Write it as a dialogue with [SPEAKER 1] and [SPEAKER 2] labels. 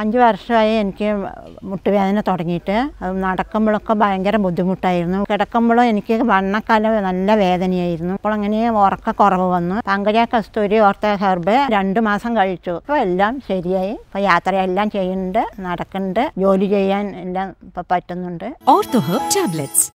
[SPEAKER 1] അഞ്ച് വർഷമായി എനിക്ക് മുട്ടുവേദന തുടങ്ങിയിട്ട് നടക്കുമ്പോഴൊക്കെ ഭയങ്കര ബുദ്ധിമുട്ടായിരുന്നു കിടക്കുമ്പോഴും എനിക്ക് വണ്ണക്കാല നല്ല വേദനയായിരുന്നു അപ്പോൾ അങ്ങനെ ഉറക്ക കുറവ് വന്നു പങ്കജ കസ്തൂരി ഓർത്ത ഹെർബ് രണ്ട് മാസം കഴിച്ചു അപ്പോൾ എല്ലാം ശരിയായി ഇപ്പോൾ യാത്രയെല്ലാം ചെയ്യുന്നുണ്ട് നടക്കുന്നുണ്ട് ജോലി ചെയ്യാൻ എല്ലാം ഇപ്പൊ പറ്റുന്നുണ്ട്
[SPEAKER 2] ഓർത്തോ ഹെർബ് ടാബ്ലറ്റ്സ്